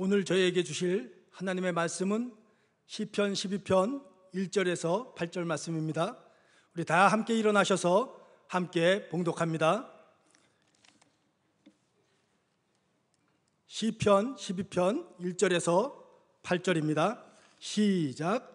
오늘 저희에게 주실 하나님의 말씀은 시편 12편 1절에서 8절 말씀입니다. 우리 다 함께 일어나셔서 함께 봉독합니다. 시편 12편 1절에서 8절입니다. 시작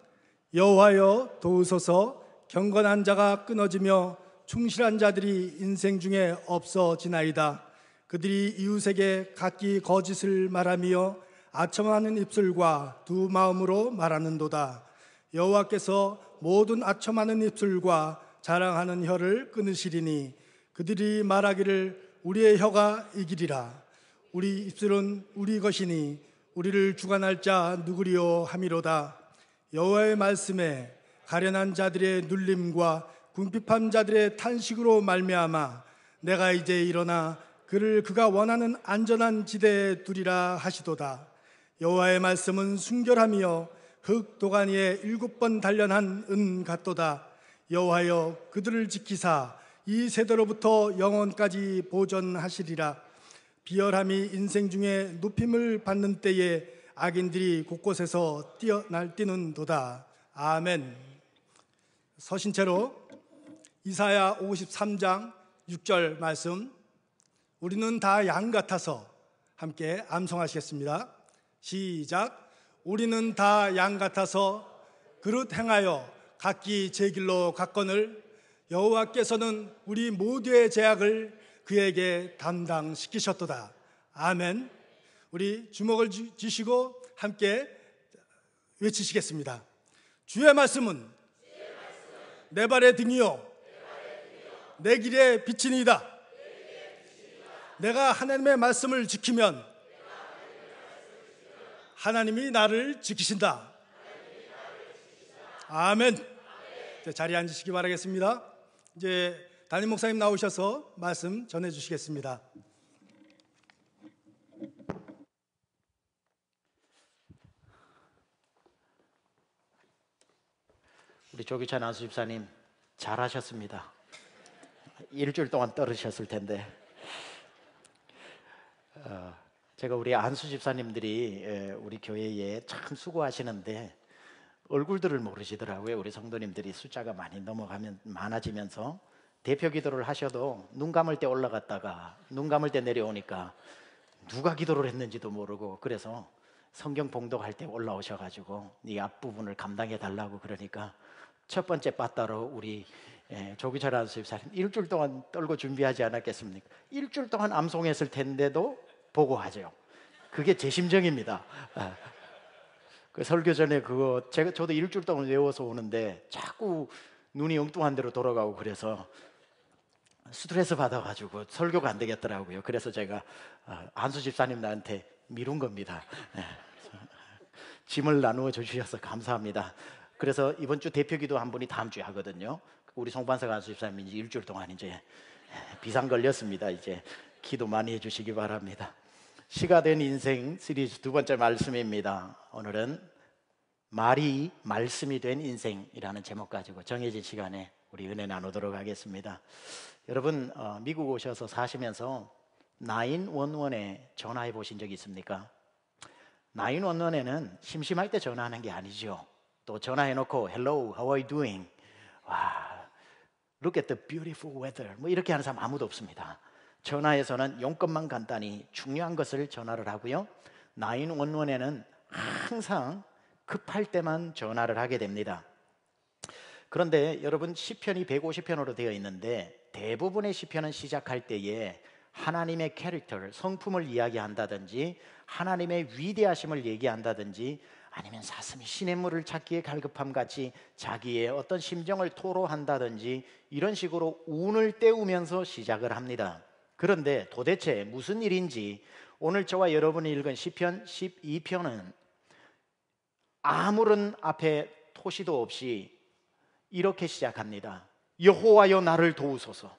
여호와여 도우소서 경건한 자가 끊어지며 충실한 자들이 인생 중에 없어지나이다. 그들이 이웃에게 각기 거짓을 말하며 아첨하는 입술과 두 마음으로 말하는도다. 여호와께서 모든 아첨하는 입술과 자랑하는 혀를 끊으시리니 그들이 말하기를 우리의 혀가 이기리라. 우리 입술은 우리 것이니 우리를 주관할 자 누구리요 함이로다. 여호와의 말씀에 가련한 자들의 눌림과 궁핍한 자들의 탄식으로 말미암아 내가 이제 일어나 그를 그가 원하는 안전한 지대에 두리라 하시도다. 여호와의 말씀은 순결하며 흙 도가니에 일곱 번 단련한 은 같도다 여호와여 그들을 지키사 이 세대로부터 영원까지 보존하시리라 비열함이 인생 중에 높임을 받는 때에 악인들이 곳곳에서 뛰어 날뛰는도다 아멘 서신체로 이사야 53장 6절 말씀 우리는 다 양 같아서 함께 암송하시겠습니다. 시작. 우리는 다 양 같아서 그릇 행하여 각기 제 길로 갔건을 여호와께서는 우리 모두의 제약을 그에게 담당시키셨도다. 아멘. 우리 주목을 주시고 함께 외치시겠습니다. 주의 말씀은 내 발의 등이요 내 길의 빛이니이다. 내가 하나님의 말씀을 지키면 하나님이 나를 지키신다. 아멘. 자리에 앉으시기 바라겠습니다. 이제 담임 목사님 나오셔서 말씀 전해 주시겠습니다. 우리 조기찬 안수집사님 잘하셨습니다. 일주일 동안 떨으셨을 텐데 어, 제가 우리 안수 집사님들이 예, 우리 교회에 참 수고하시는데 얼굴들을 모르시더라고요. 우리 성도님들이 숫자가 많이 넘어가면 많아지면서 대표 기도를 하셔도 눈 감을 때 올라갔다가 눈 감을 때 내려오니까 누가 기도를 했는지도 모르고 그래서 성경 봉독할 때 올라오셔 가지고 이 앞부분을 감당해 달라고 그러니까 첫 번째 빠따로 우리 예, 조기철 안수집사님 일주일 동안 떨고 준비하지 않았겠습니까? 일주일 동안 암송했을 텐데도 보고하죠. 그게 제 심정입니다. 아. 그 설교 전에 그거 제가 저도 일주일 동안 외워서 오는데 자꾸 눈이 엉뚱한 데로 돌아가고 그래서 스트레스 받아가지고 설교가 안 되겠더라고요. 그래서 제가 아, 안수 집사님 나한테 미룬 겁니다. 예. 짐을 나누어 주셔서 감사합니다. 그래서 이번 주 대표기도 한 분이 다음 주에 하거든요. 우리 송반사 안수 집사님이 일주일 동안 이제 비상 걸렸습니다. 이제 기도 많이 해주시기 바랍니다. 시가 된 인생 시리즈 두 번째 말씀입니다. 오늘은 말이 말씀이 된 인생이라는 제목 가지고 정해진 시간에 우리 은혜 나누도록 하겠습니다. 여러분 어, 미국 오셔서 사시면서 911에 전화해 보신 적 있습니까? 911에는 심심할 때 전화하는 게 아니죠. 또 전화해 놓고 hello how are you doing? 와 look at the beautiful weather 뭐 이렇게 하는 사람 아무도 없습니다. 전화에서는 용건만 간단히 중요한 것을 전화를 하고요. 911에는 항상 급할 때만 전화를 하게 됩니다. 그런데 여러분 시편이 150편으로 되어 있는데 대부분의 시편은 시작할 때에 하나님의 캐릭터를 성품을 이야기한다든지 하나님의 위대하심을 얘기한다든지 아니면 사슴이 신의 물을 찾기에 갈급함 같이 자기의 어떤 심정을 토로한다든지 이런 식으로 운을 떼우면서 시작을 합니다. 그런데 도대체 무슨 일인지 오늘 저와 여러분이 읽은 시편 12편은 아무런 앞에 토시도 없이 이렇게 시작합니다. 여호와여 나를 도우소서.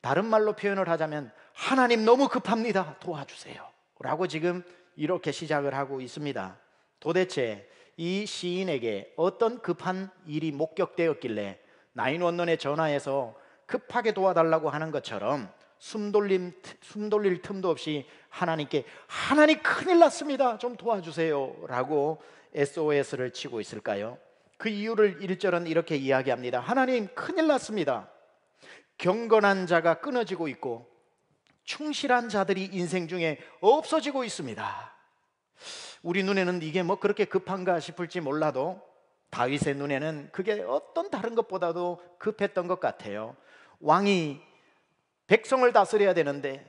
다른 말로 표현을 하자면 하나님 너무 급합니다. 도와주세요. 라고 지금 이렇게 시작을 하고 있습니다. 도대체 이 시인에게 어떤 급한 일이 목격되었길래 나인원에 전화해서 급하게 도와달라고 하는 것처럼 숨돌림, 숨돌릴 틈도 없이 하나님께 하나님 큰일 났습니다. 좀 도와주세요. 라고 SOS를 치고 있을까요? 그 이유를 1절은 이렇게 이야기합니다. 하나님 큰일 났습니다. 경건한 자가 끊어지고 있고 충실한 자들이 인생 중에 없어지고 있습니다. 우리 눈에는 이게 뭐 그렇게 급한가 싶을지 몰라도 다윗의 눈에는 그게 어떤 다른 것보다도 급했던 것 같아요. 왕이 백성을 다스려야 되는데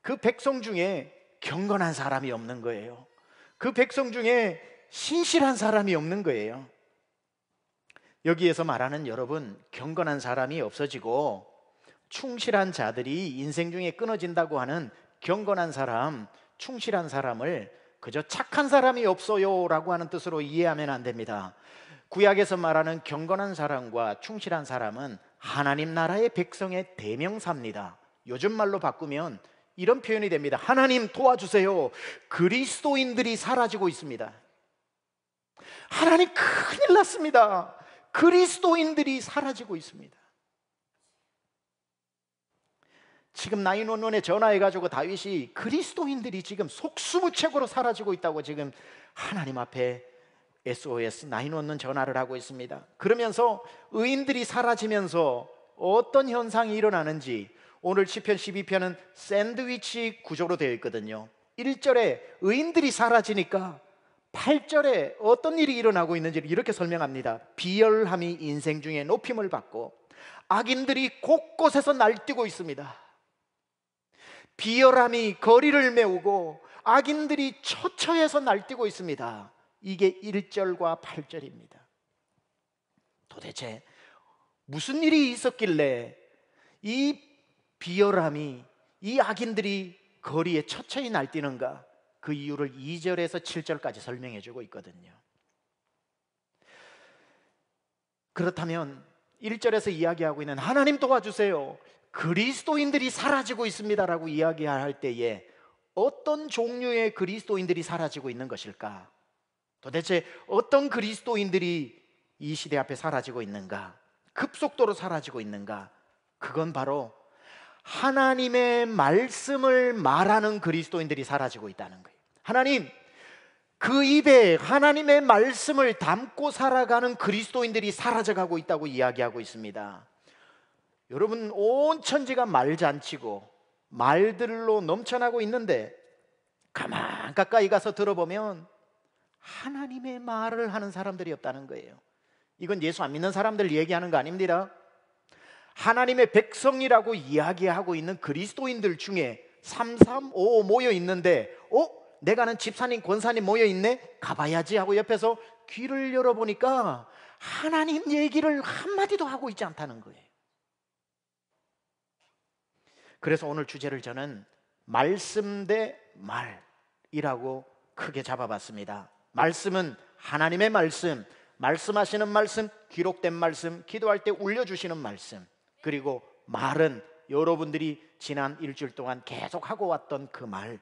그 백성 중에 경건한 사람이 없는 거예요. 그 백성 중에 신실한 사람이 없는 거예요. 여기에서 말하는 여러분, 경건한 사람이 없어지고 충실한 자들이 인생 중에 끊어진다고 하는 경건한 사람, 충실한 사람을 그저 착한 사람이 없어요 라고 하는 뜻으로 이해하면 안 됩니다. 구약에서 말하는 경건한 사람과 충실한 사람은 하나님 나라의 백성의 대명사입니다. 요즘 말로 바꾸면 이런 표현이 됩니다. 하나님 도와주세요. 그리스도인들이 사라지고 있습니다. 하나님 큰일 났습니다. 그리스도인들이 사라지고 있습니다. 지금 나인원원에 전화해가지고 다윗이 그리스도인들이 지금 속수무책으로 사라지고 있다고 지금 하나님 앞에 SOS 나인원원 전화를 하고 있습니다. 그러면서 의인들이 사라지면서 어떤 현상이 일어나는지 오늘 1 0편 12편은 샌드위치 구조로 되어 있거든요. 1절에 의인들이 사라지니까 8절에 어떤 일이 일어나고 있는지를 이렇게 설명합니다. 비열함이 인생 중에 높임을 받고 악인들이 곳곳에서 날뛰고 있습니다. 비열함이 거리를 메우고 악인들이 처처에서 날뛰고 있습니다. 이게 1절과 8절입니다. 도대체 무슨 일이 있었길래 이 비열함이 이 악인들이 거리에 처처히 날뛰는가 그 이유를 2절에서 7절까지 설명해 주고 있거든요. 그렇다면 1절에서 이야기하고 있는 하나님 도와주세요. 그리스도인들이 사라지고 있습니다라고 이야기할 때에 어떤 종류의 그리스도인들이 사라지고 있는 것일까? 도대체 어떤 그리스도인들이 이 시대 앞에 사라지고 있는가? 급속도로 사라지고 있는가? 그건 바로 하나님의 말씀을 말하는 그리스도인들이 사라지고 있다는 거예요. 하나님, 그 입에 하나님의 말씀을 담고 살아가는 그리스도인들이 사라져가고 있다고 이야기하고 있습니다. 여러분, 온 천지가 말잔치고 말들로 넘쳐나고 있는데 가만 가까이 가서 들어보면 하나님의 말을 하는 사람들이 없다는 거예요. 이건 예수 안 믿는 사람들 얘기하는 거 아닙니다. 하나님의 백성이라고 이야기하고 있는 그리스도인들 중에 3355 모여 있는데 어? 내가는 집사님 권사님 모여 있네? 가봐야지 하고 옆에서 귀를 열어보니까 하나님 얘기를 한마디도 하고 있지 않다는 거예요. 그래서 오늘 주제를 저는 말씀 대 말이라고 크게 잡아봤습니다. 말씀은 하나님의 말씀, 말씀하시는 말씀, 기록된 말씀, 기도할 때 울려주시는 말씀. 그리고 말은 여러분들이 지난 일주일 동안 계속 하고 왔던 그 말.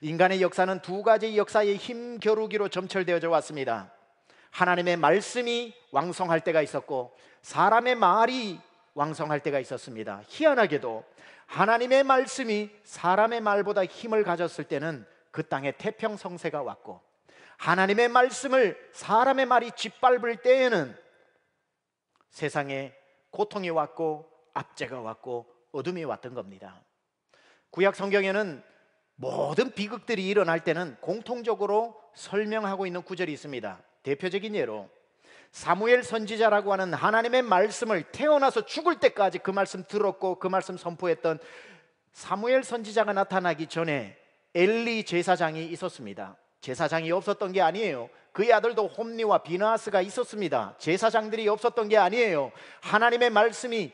인간의 역사는 두 가지 역사의 힘 겨루기로 점철되어져 왔습니다. 하나님의 말씀이 왕성할 때가 있었고 사람의 말이 왕성할 때가 있었습니다. 희한하게도 하나님의 말씀이 사람의 말보다 힘을 가졌을 때는 그 땅에 태평성세가 왔고 하나님의 말씀을 사람의 말이 짓밟을 때에는 세상에 고통이 왔고 압제가 왔고 어둠이 왔던 겁니다. 구약 성경에는 모든 비극들이 일어날 때는 공통적으로 설명하고 있는 구절이 있습니다. 대표적인 예로 사무엘 선지자라고 하는 하나님의 말씀을 태어나서 죽을 때까지 그 말씀 들었고 그 말씀 선포했던 사무엘 선지자가 나타나기 전에 엘리 제사장이 있었습니다. 제사장이 없었던 게 아니에요. 그의 아들도 홈리와 비나스가 있었습니다. 제사장들이 없었던 게 아니에요. 하나님의 말씀이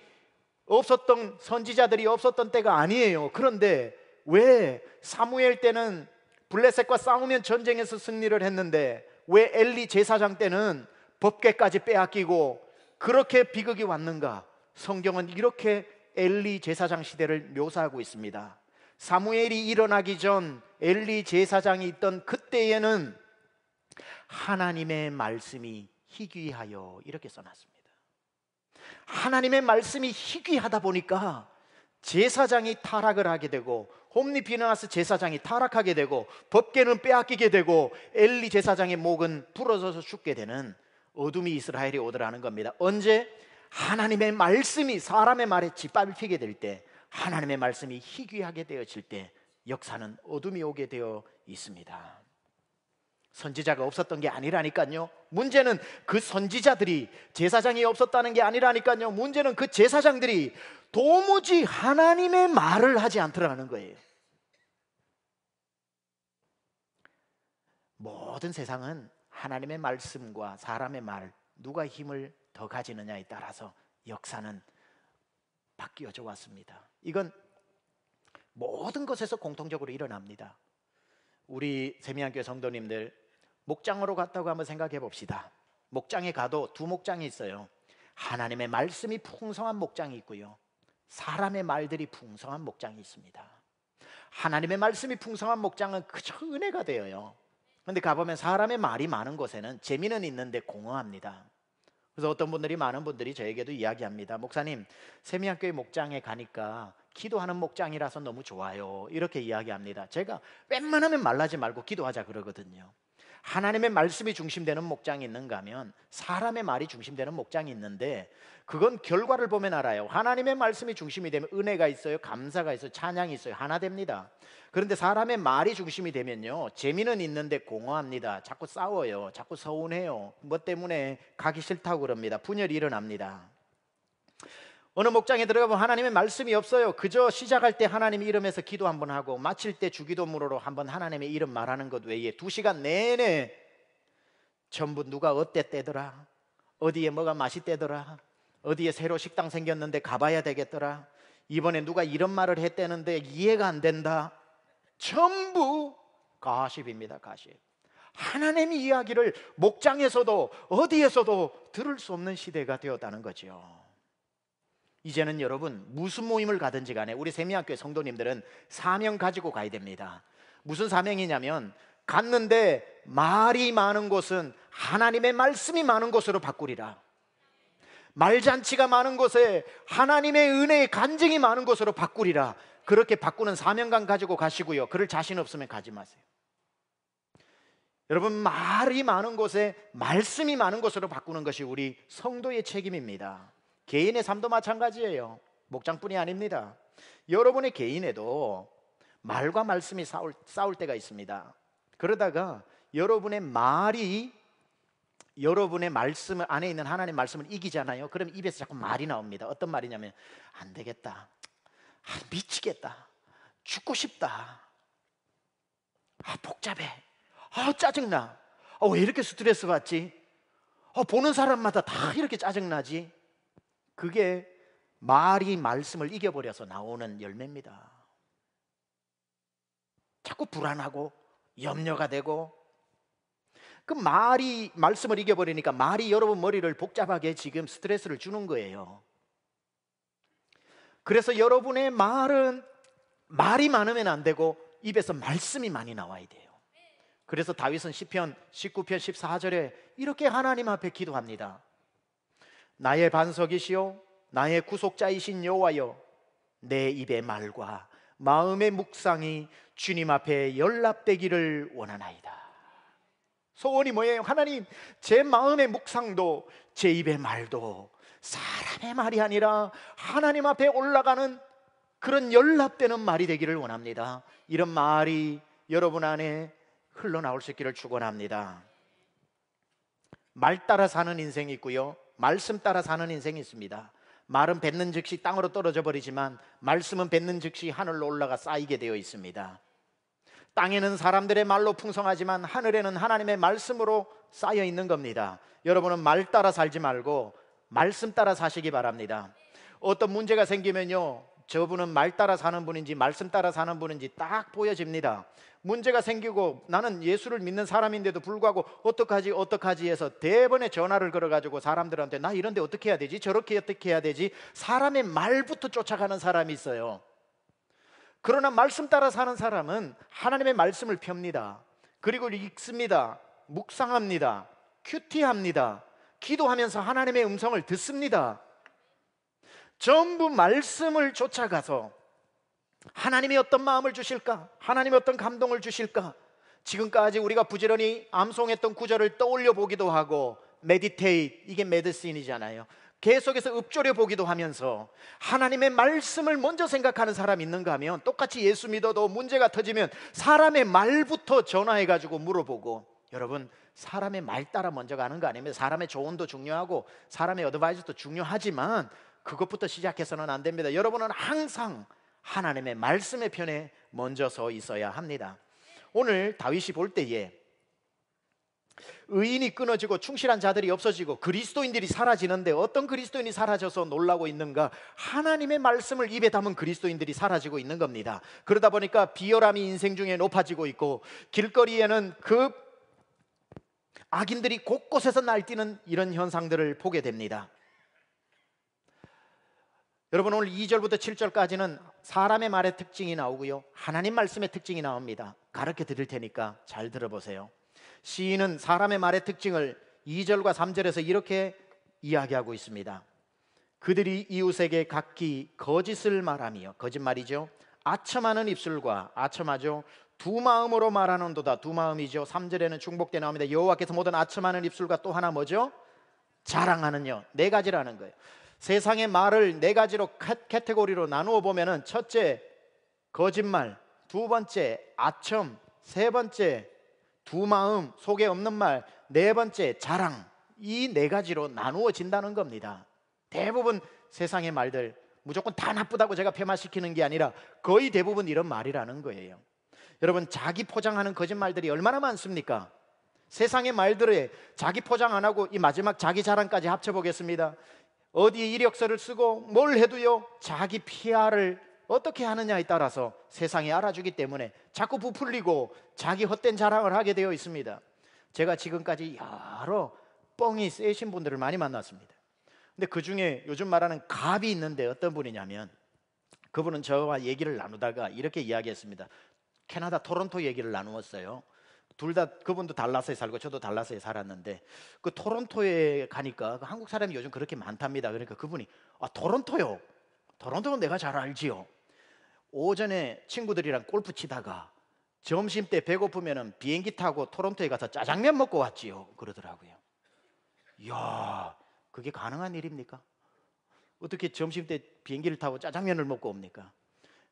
없었던 선지자들이 없었던 때가 아니에요. 그런데 왜 사무엘 때는 블레셋과 싸우면 전쟁에서 승리를 했는데 왜 엘리 제사장 때는 법궤까지 빼앗기고 그렇게 비극이 왔는가? 성경은 이렇게 엘리 제사장 시대를 묘사하고 있습니다. 사무엘이 일어나기 전 엘리 제사장이 있던 그때에는 하나님의 말씀이 희귀하여 이렇게 써놨습니다. 하나님의 말씀이 희귀하다 보니까 제사장이 타락을 하게 되고 홈리 비나스 제사장이 타락하게 되고 법계는 빼앗기게 되고 엘리 제사장의 목은 부러져서 죽게 되는 어둠이 이스라엘이 오더라는 겁니다. 언제 하나님의 말씀이 사람의 말에 짓밟히게 될때 하나님의 말씀이 희귀하게 되어질 때 역사는 어둠이 오게 되어 있습니다. 선지자가 없었던 게 아니라니까요. 문제는 그 선지자들이 제사장이 없었다는 게 아니라니까요. 문제는 그 제사장들이 도무지 하나님의 말을 하지 않더라는 거예요. 모든 세상은 하나님의 말씀과 사람의 말 누가 힘을 더 가지느냐에 따라서 역사는 바뀌어져 왔습니다. 이건 모든 것에서 공통적으로 일어납니다. 우리 세미한교회 성도님들 목장으로 갔다고 한번 생각해 봅시다. 목장에 가도 두 목장이 있어요. 하나님의 말씀이 풍성한 목장이 있고요. 사람의 말들이 풍성한 목장이 있습니다. 하나님의 말씀이 풍성한 목장은 그저 은혜가 되어요. 근데 가보면 사람의 말이 많은 곳에는 재미는 있는데 공허합니다. 그래서 어떤 분들이 많은 분들이 저에게도 이야기합니다. 목사님, 세미학교의 목장에 가니까 기도하는 목장이라서 너무 좋아요. 이렇게 이야기합니다. 제가 웬만하면 말라지 말고 기도하자 그러거든요. 하나님의 말씀이 중심되는 목장이 있는가 하면 사람의 말이 중심되는 목장이 있는데 그건 결과를 보면 알아요. 하나님의 말씀이 중심이 되면 은혜가 있어요, 감사가 있어요, 찬양이 있어요, 하나 됩니다. 그런데 사람의 말이 중심이 되면요, 재미는 있는데 공허합니다. 자꾸 싸워요, 자꾸 서운해요. 뭐 때문에 가기 싫다고 그럽니다. 분열이 일어납니다. 어느 목장에 들어가면 하나님의 말씀이 없어요. 그저 시작할 때 하나님의 이름에서 기도 한번 하고 마칠 때 주기도문으로 한번 하나님의 이름 말하는 것 외에 두 시간 내내 전부 누가 어땠대더라, 어디에 뭐가 맛있대더라, 어디에 새로 식당 생겼는데 가봐야 되겠더라, 이번에 누가 이런 말을 했대는데 이해가 안 된다. 전부 가십입니다, 가십. 하나님의 이야기를 목장에서도 어디에서도 들을 수 없는 시대가 되었다는 거죠 이제는 여러분 무슨 모임을 가든지 간에 우리 세미학교의 성도님들은 사명 가지고 가야 됩니다. 무슨 사명이냐면 갔는데 말이 많은 곳은 하나님의 말씀이 많은 곳으로 바꾸리라. 말잔치가 많은 곳에 하나님의 은혜의 간증이 많은 곳으로 바꾸리라. 그렇게 바꾸는 사명감 가지고 가시고요. 그럴 자신 없으면 가지 마세요. 여러분 말이 많은 곳에 말씀이 많은 곳으로 바꾸는 것이 우리 성도의 책임입니다. 개인의 삶도 마찬가지예요. 목장뿐이 아닙니다. 여러분의 개인에도 말과 말씀이 싸울, 싸울 때가 있습니다. 그러다가 여러분의 말이 여러분의 말씀 안에 있는 하나님 말씀을 이기잖아요. 그럼 입에서 자꾸 말이 나옵니다. 어떤 말이냐면 안 되겠다. 아, 미치겠다. 죽고 싶다. 아, 복잡해. 아, 짜증나. 아, 왜 이렇게 스트레스 받지? 아, 보는 사람마다 다 이렇게 짜증나지? 그게 말이 말씀을 이겨버려서 나오는 열매입니다. 자꾸 불안하고 염려가 되고 그 말이 말씀을 이겨버리니까 말이 여러분 머리를 복잡하게 지금 스트레스를 주는 거예요. 그래서 여러분의 말은 말이 많으면 안 되고 입에서 말씀이 많이 나와야 돼요. 그래서 다윗은 시편 19편 14절에 이렇게 하나님 앞에 기도합니다. 나의 반석이시요 나의 구속자이신 여호와여 내 입의 말과 마음의 묵상이 주님 앞에 연락되기를 원하나이다. 소원이 뭐예요? 하나님, 제 마음의 묵상도 제 입의 말도 사람의 말이 아니라 하나님 앞에 올라가는 그런 연락되는 말이 되기를 원합니다. 이런 말이 여러분 안에 흘러나올 수 있기를 축원합니다. 말 따라 사는 인생이 있고요. 말씀 따라 사는 인생이 있습니다. 말은 뱉는 즉시 땅으로 떨어져 버리지만 말씀은 뱉는 즉시 하늘로 올라가 쌓이게 되어 있습니다. 땅에는 사람들의 말로 풍성하지만 하늘에는 하나님의 말씀으로 쌓여 있는 겁니다. 여러분은 말 따라 살지 말고 말씀 따라 사시기 바랍니다. 어떤 문제가 생기면요. 저분은 말 따라 사는 분인지 말씀 따라 사는 분인지 딱 보여집니다. 문제가 생기고 나는 예수를 믿는 사람인데도 불구하고 어떡하지 어떡하지 해서 대번에 전화를 걸어가지고 사람들한테 나 이런데 어떻게 해야 되지 저렇게 어떻게 해야 되지 사람의 말부터 쫓아가는 사람이 있어요. 그러나 말씀 따라 사는 사람은 하나님의 말씀을 펴니다 그리고 읽습니다. 묵상합니다. 큐티합니다. 기도하면서 하나님의 음성을 듣습니다. 전부 말씀을 쫓아가서 하나님이 어떤 마음을 주실까? 하나님이 어떤 감동을 주실까? 지금까지 우리가 부지런히 암송했던 구절을 떠올려 보기도 하고 메디테이트 이게 메드신이잖아요. 계속해서 읊조려 보기도 하면서 하나님의 말씀을 먼저 생각하는 사람 있는가 하면 똑같이 예수 믿어도 문제가 터지면 사람의 말부터 전화해 가지고 물어보고 여러분 사람의 말 따라 먼저 가는 거 아니면 사람의 조언도 중요하고 사람의 어드바이스도 중요하지만 그것부터 시작해서는 안 됩니다. 여러분은 항상 하나님의 말씀의 편에 먼저 서 있어야 합니다. 오늘 다윗이 볼 때에 의인이 끊어지고 충실한 자들이 없어지고 그리스도인들이 사라지는데 어떤 그리스도인이 사라져서 놀라고 있는가? 하나님의 말씀을 입에 담은 그리스도인들이 사라지고 있는 겁니다. 그러다 보니까 비열함이 인생 중에 높아지고 있고 길거리에는 그 악인들이 곳곳에서 날뛰는 이런 현상들을 보게 됩니다. 여러분 오늘 2절부터 7절까지는 사람의 말의 특징이 나오고요. 하나님 말씀의 특징이 나옵니다. 가르쳐 드릴 테니까 잘 들어보세요. 시인은 사람의 말의 특징을 2절과 3절에서 이렇게 이야기하고 있습니다. 그들이 이웃에게 각기 거짓을 말하며 거짓말이죠. 아첨하는 입술과 아첨하죠. 두 마음으로 말하는도다. 두 마음이죠. 3절에는 중복돼 나옵니다. 여호와께서 모든 아첨하는 입술과 또 하나 뭐죠? 자랑하는 요. 네 가지라는 거예요. 세상의 말을 네 가지로 카테고리로 나누어 보면은 첫째 거짓말, 두 번째 아첨, 세 번째 두 마음 속에 없는 말, 네 번째 자랑 이 네 가지로 나누어진다는 겁니다. 대부분 세상의 말들 무조건 다 나쁘다고 제가 폄하시키는 게 아니라 거의 대부분 이런 말이라는 거예요. 여러분 자기 포장하는 거짓말들이 얼마나 많습니까? 세상의 말들에 자기 포장 안 하고 이 마지막 자기 자랑까지 합쳐 보겠습니다. 어디 이력서를 쓰고 뭘 해도요 자기 PR을 어떻게 하느냐에 따라서 세상이 알아주기 때문에 자꾸 부풀리고 자기 헛된 자랑을 하게 되어 있습니다. 제가 지금까지 여러 뻥이 세신 분들을 많이 만났습니다. 근데 그 중에 요즘 말하는 갑이 있는데 어떤 분이냐면 그분은 저와 얘기를 나누다가 이렇게 이야기했습니다. 캐나다 토론토 얘기를 나누었어요. 둘다 그분도 달라스에 살고 저도 달라스에 살았는데 그 토론토에 가니까 그 한국 사람이 요즘 그렇게 많답니다. 그러니까 그분이 아 토론토요. 토론토는 내가 잘 알지요. 오전에 친구들이랑 골프 치다가 점심 때 배고프면은 비행기 타고 토론토에 가서 짜장면 먹고 왔지요. 그러더라고요. 야 그게 가능한 일입니까? 어떻게 점심 때 비행기를 타고 짜장면을 먹고 옵니까?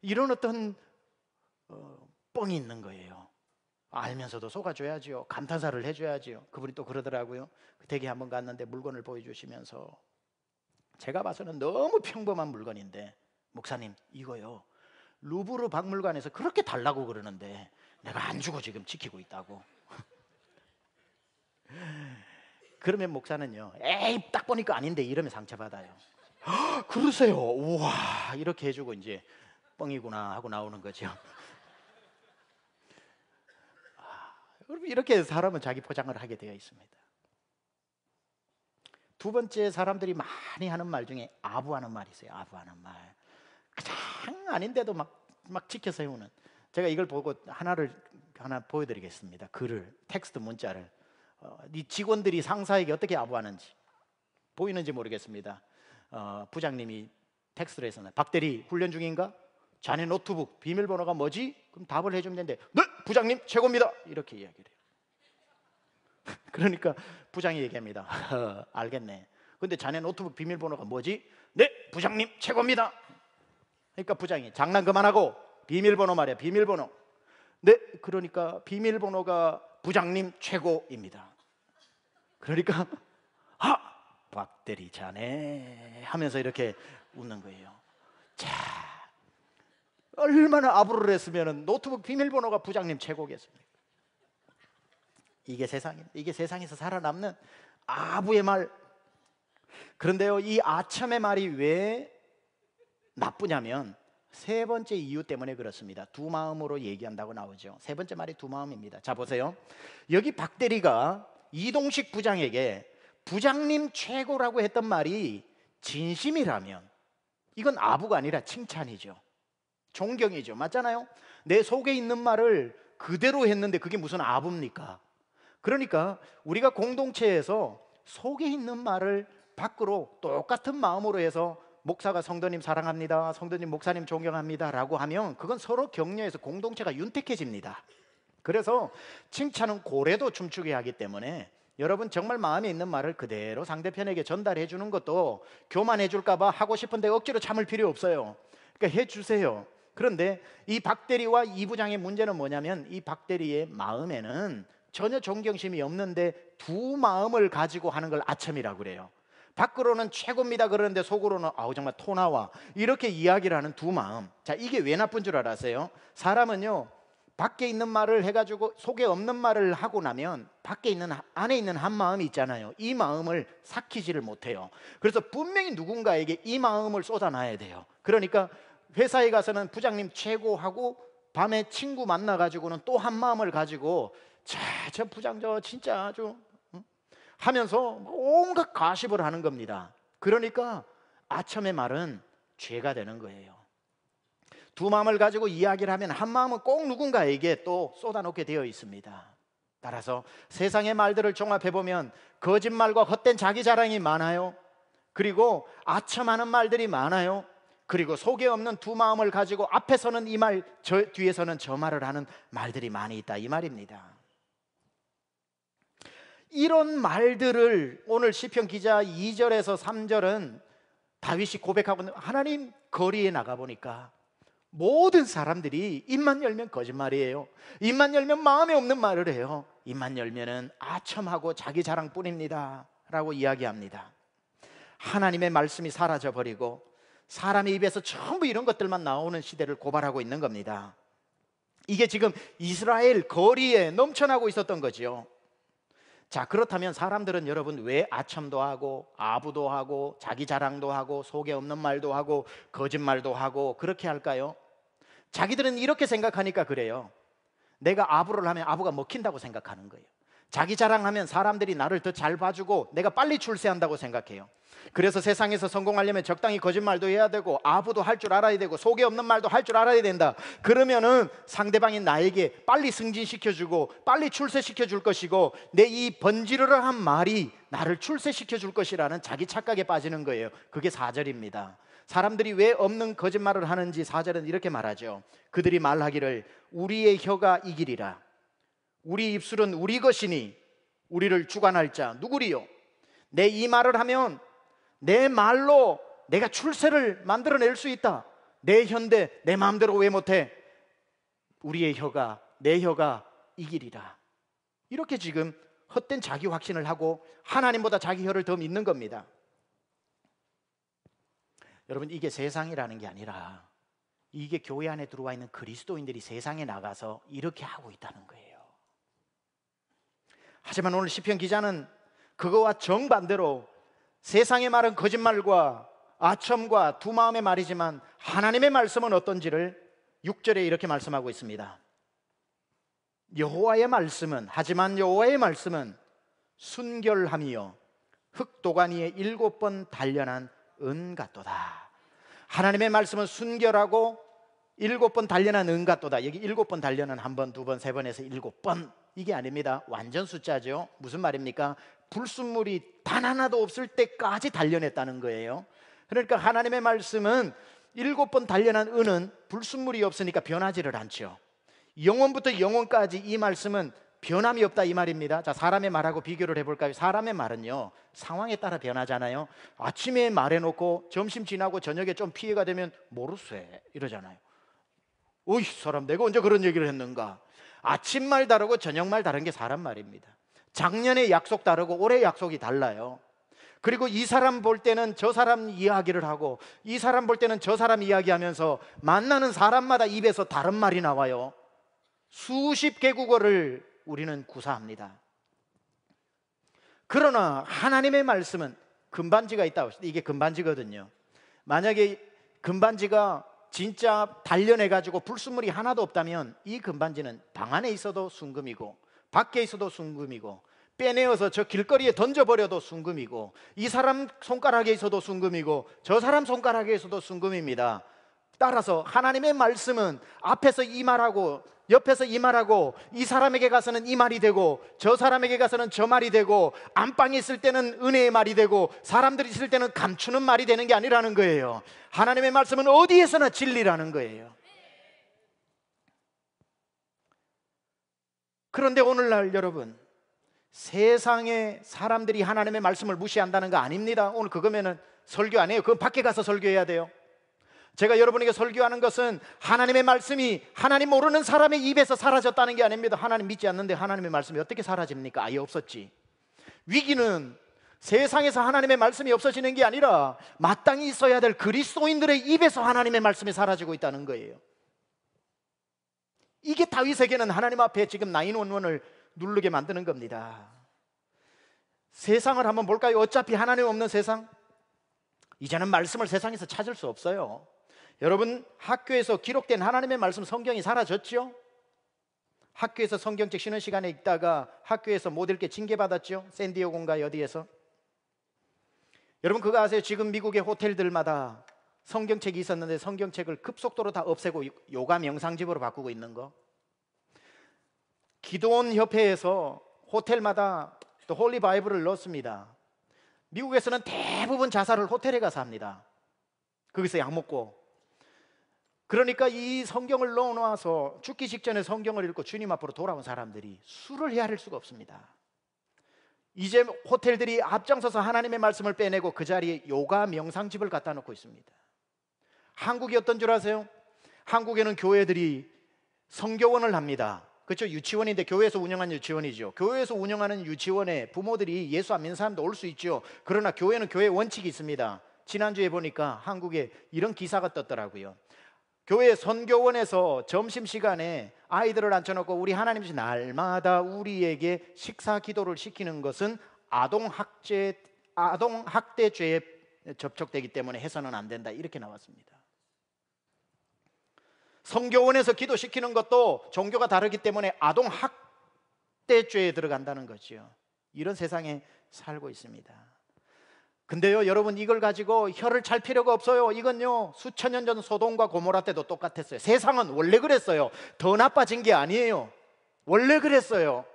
이런 어떤 어, 뻥이 있는 거예요. 알면서도 속아줘야지요. 감탄사를 해줘야지요. 그분이 또 그러더라고요. 대기 그 한번 갔는데 물건을 보여주시면서 제가 봐서는 너무 평범한 물건인데 목사님 이거요. 루브르 박물관에서 그렇게 달라고 그러는데 내가 안 주고 지금 지키고 있다고. 그러면 목사는요. 에이 딱 보니까 아닌데 이러면 상처받아요. 그러세요. 우와 이렇게 해주고 이제 뻥이구나 하고 나오는 거죠. 그럼 이렇게 사람은 자기 포장을 하게 되어 있습니다. 두 번째 사람들이 많이 하는 말 중에 아부하는 말이 있어요. 아부하는 말. 가장 아닌데도 막, 막 지켜 세우는. 제가 이걸 보고 하나를 하나 보여드리겠습니다. 글을, 텍스트 문자를. 어, 이 직원들이 상사에게 어떻게 아부하는지 보이는지 모르겠습니다. 어, 부장님이 텍스트를 했었나 박대리 훈련 중인가? 자네 노트북 비밀번호가 뭐지? 그럼 답을 해주면 되는데 네! 부장님 최고입니다. 이렇게 이야기를 해요. 그러니까 부장이 얘기합니다. 알겠네. 근데 자네 노트북 비밀번호가 뭐지? 네, 부장님 최고입니다. 그러니까 부장이 장난 그만하고 비밀번호 말이야. 비밀번호. 네, 그러니까 비밀번호가 부장님 최고입니다. 그러니까 하 박대리 자네 하면서 이렇게 웃는 거예요. 자, 얼마나 아부를 했으면 노트북 비밀번호가 부장님 최고겠습니까? 이게 세상입니다. 이게 세상에서 살아남는 아부의 말. 그런데요, 이 아첨의 말이 왜 나쁘냐면 세 번째 이유 때문에 그렇습니다. 두 마음으로 얘기한다고 나오죠. 세 번째 말이 두 마음입니다. 자 보세요. 여기 박대리가 이동식 부장에게 부장님 최고라고 했던 말이 진심이라면 이건 아부가 아니라 칭찬이죠. 존경이죠. 맞잖아요? 내 속에 있는 말을 그대로 했는데 그게 무슨 아부입니까? 그러니까 우리가 공동체에서 속에 있는 말을 밖으로 똑같은 마음으로 해서 목사가 성도님 사랑합니다. 성도님 목사님 존경합니다라고 하면 그건 서로 격려해서 공동체가 윤택해집니다. 그래서 칭찬은 고래도 춤추게 하기 때문에 여러분 정말 마음에 있는 말을 그대로 상대편에게 전달해 주는 것도 교만해 줄까 봐 하고 싶은데 억지로 참을 필요 없어요. 그러니까 해 주세요. 그런데 이 박대리와 이 부장의 문제는 뭐냐면 이 박대리의 마음에는 전혀 존경심이 없는데 두 마음을 가지고 하는 걸 아첨이라고 그래요. 밖으로는 최고입니다 그러는데 속으로는 아우 정말 토 나와 이렇게 이야기를 하는 두 마음. 자 이게 왜 나쁜 줄 알았어요? 사람은요 밖에 있는 말을 해가지고 속에 없는 말을 하고 나면 밖에 있는 안에 있는 한 마음이 있잖아요. 이 마음을 삭히지를 못해요. 그래서 분명히 누군가에게 이 마음을 쏟아놔야 돼요. 그러니까 회사에 가서는 부장님 최고하고 밤에 친구 만나 가지고는 또 한 마음을 가지고 자저 부장 저 진짜 아주 하면서 온갖 가십을 하는 겁니다. 그러니까 아첨의 말은 죄가 되는 거예요. 두 마음을 가지고 이야기를 하면 한 마음은 꼭 누군가에게 또 쏟아놓게 되어 있습니다. 따라서 세상의 말들을 종합해 보면 거짓말과 헛된 자기 자랑이 많아요. 그리고 아첨하는 말들이 많아요. 그리고 속에 없는 두 마음을 가지고 앞에서는 이 말, 뒤에서는 저 말을 하는 말들이 많이 있다 이 말입니다. 이런 말들을 오늘 시편 기자 2절에서 3절은 다윗이 고백하고 하나님 거리에 나가 보니까 모든 사람들이 입만 열면 거짓말이에요. 입만 열면 마음에 없는 말을 해요. 입만 열면은 아첨하고 자기 자랑뿐입니다. 라고 이야기합니다. 하나님의 말씀이 사라져 버리고 사람의 입에서 전부 이런 것들만 나오는 시대를 고발하고 있는 겁니다. 이게 지금 이스라엘 거리에 넘쳐나고 있었던 거지요. 자, 그렇다면 사람들은 여러분 왜 아첨도 하고 아부도 하고 자기 자랑도 하고 속에 없는 말도 하고 거짓말도 하고 그렇게 할까요? 자기들은 이렇게 생각하니까 그래요. 내가 아부를 하면 아부가 먹힌다고 생각하는 거예요. 자기 자랑하면 사람들이 나를 더 잘 봐주고 내가 빨리 출세한다고 생각해요. 그래서 세상에서 성공하려면 적당히 거짓말도 해야 되고 아부도 할 줄 알아야 되고 속에 없는 말도 할 줄 알아야 된다. 그러면은 상대방이 나에게 빨리 승진시켜 주고 빨리 출세시켜 줄 것이고 내 이 번지르르한 말이 나를 출세시켜 줄 것이라는 자기 착각에 빠지는 거예요. 그게 사절입니다. 사람들이 왜 없는 거짓말을 하는지 사절은 이렇게 말하죠. 그들이 말하기를 우리의 혀가 이기리라. 우리 입술은 우리 것이니 우리를 주관할 자 누구리요? 내 이 말을 하면 내 말로 내가 출세를 만들어낼 수 있다. 내 현대 내 마음대로 왜 못해? 우리의 혀가 내 혀가 이길이라. 이렇게 지금 헛된 자기 확신을 하고 하나님보다 자기 혀를 더 믿는 겁니다. 여러분 이게 세상이라는 게 아니라 이게 교회 안에 들어와 있는 그리스도인들이 세상에 나가서 이렇게 하고 있다는 거예요. 하지만 오늘 시편 기자는 그거와 정반대로 세상의 말은 거짓말과 아첨과 두 마음의 말이지만 하나님의 말씀은 어떤지를 6절에 이렇게 말씀하고 있습니다. 여호와의 말씀은 하지만 여호와의 말씀은 순결함이요 흑도가니에 일곱 번 단련한 은 같도다. 하나님의 말씀은 순결하고 일곱 번 단련한 응가또다. 여기 일곱 번 단련은 한 번, 두 번, 세 번에서 일곱 번. 이게 아닙니다. 완전 숫자죠. 무슨 말입니까? 불순물이 단 하나도 없을 때까지 단련했다는 거예요. 그러니까 하나님의 말씀은 일곱 번 단련한 은은 불순물이 없으니까 변하지를 않죠. 영원부터 영원까지 이 말씀은 변함이 없다 이 말입니다. 자, 사람의 말하고 비교를 해볼까요? 사람의 말은요, 상황에 따라 변하잖아요. 아침에 말해놓고 점심 지나고 저녁에 좀 피해가 되면 모르쇠 이러잖아요. 오이 사람 내가 언제 그런 얘기를 했는가? 아침말 다르고 저녁말 다른 게 사람 말입니다. 작년에 약속 다르고 올해 약속이 달라요. 그리고 이 사람 볼 때는 저 사람 이야기를 하고 이 사람 볼 때는 저 사람 이야기하면서 만나는 사람마다 입에서 다른 말이 나와요. 수십 개국어를 우리는 구사합니다. 그러나 하나님의 말씀은 금반지가 있다고 이게 금반지거든요. 만약에 금반지가 진짜 단련해 가지고 불순물이 하나도 없다면 이 금반지는 방 안에 있어도 순금이고 밖에 있어도 순금이고 빼내어서 저 길거리에 던져버려도 순금이고 이 사람 손가락에 있어도 순금이고 저 사람 손가락에 있어도 순금입니다. 따라서 하나님의 말씀은 앞에서 이 말하고 옆에서 이 말하고 이 사람에게 가서는 이 말이 되고 저 사람에게 가서는 저 말이 되고 안방에 있을 때는 은혜의 말이 되고 사람들이 있을 때는 감추는 말이 되는 게 아니라는 거예요. 하나님의 말씀은 어디에서나 진리라는 거예요. 그런데 오늘날 여러분 세상에 사람들이 하나님의 말씀을 무시한다는 거 아닙니다. 오늘 그거면은 설교 안 해요. 그건 밖에 가서 설교해야 돼요. 제가 여러분에게 설교하는 것은 하나님의 말씀이 하나님 모르는 사람의 입에서 사라졌다는 게 아닙니다. 하나님 믿지 않는데 하나님의 말씀이 어떻게 사라집니까? 아예 없었지. 위기는 세상에서 하나님의 말씀이 없어지는 게 아니라 마땅히 있어야 될 그리스도인들의 입에서 하나님의 말씀이 사라지고 있다는 거예요. 이게 다윗에게는 하나님 앞에 지금 나인원원을 누르게 만드는 겁니다. 세상을 한번 볼까요? 어차피 하나님 없는 세상? 이제는 말씀을 세상에서 찾을 수 없어요. 여러분 학교에서 기록된 하나님의 말씀 성경이 사라졌죠? 학교에서 성경책 쉬는 시간에 있다가 학교에서 못 읽게 징계받았죠? 샌디오곤가 어디에서? 여러분 그거 아세요? 지금 미국의 호텔들마다 성경책이 있었는데 성경책을 급속도로 다 없애고 요가 명상집으로 바꾸고 있는 거. 기도원 협회에서 호텔마다 또 홀리 바이블을 넣습니다. 미국에서는 대부분 자살을 호텔에 가서 합니다. 거기서 약 먹고 그러니까 이 성경을 넣어놔서 죽기 직전에 성경을 읽고 주님 앞으로 돌아온 사람들이 술을 헤아릴 수가 없습니다. 이제 호텔들이 앞장서서 하나님의 말씀을 빼내고 그 자리에 요가 명상집을 갖다 놓고 있습니다. 한국이 어떤 줄 아세요? 한국에는 교회들이 성교원을 합니다. 그렇죠? 유치원인데 교회에서 운영하는 유치원이죠. 교회에서 운영하는 유치원에 부모들이 예수 안 믿는 사람도 올 수 있죠. 그러나 교회는 교회 원칙이 있습니다. 지난주에 보니까 한국에 이런 기사가 떴더라고요. 교회 선교원에서 점심시간에 아이들을 앉혀놓고 우리 하나님이 날마다 우리에게 식사 기도를 시키는 것은 아동학제, 아동학대죄에 접촉되기 때문에 해서는 안 된다. 이렇게 나왔습니다. 성교원에서 기도시키는 것도 종교가 다르기 때문에 아동학대죄에 들어간다는 거지요. 이런 세상에 살고 있습니다. 근데요, 여러분 이걸 가지고 혀를 찰 필요가 없어요. 이건요, 수천 년 전 소돔과 고모라 때도 똑같았어요. 세상은 원래 그랬어요. 더 나빠진 게 아니에요. 원래 그랬어요.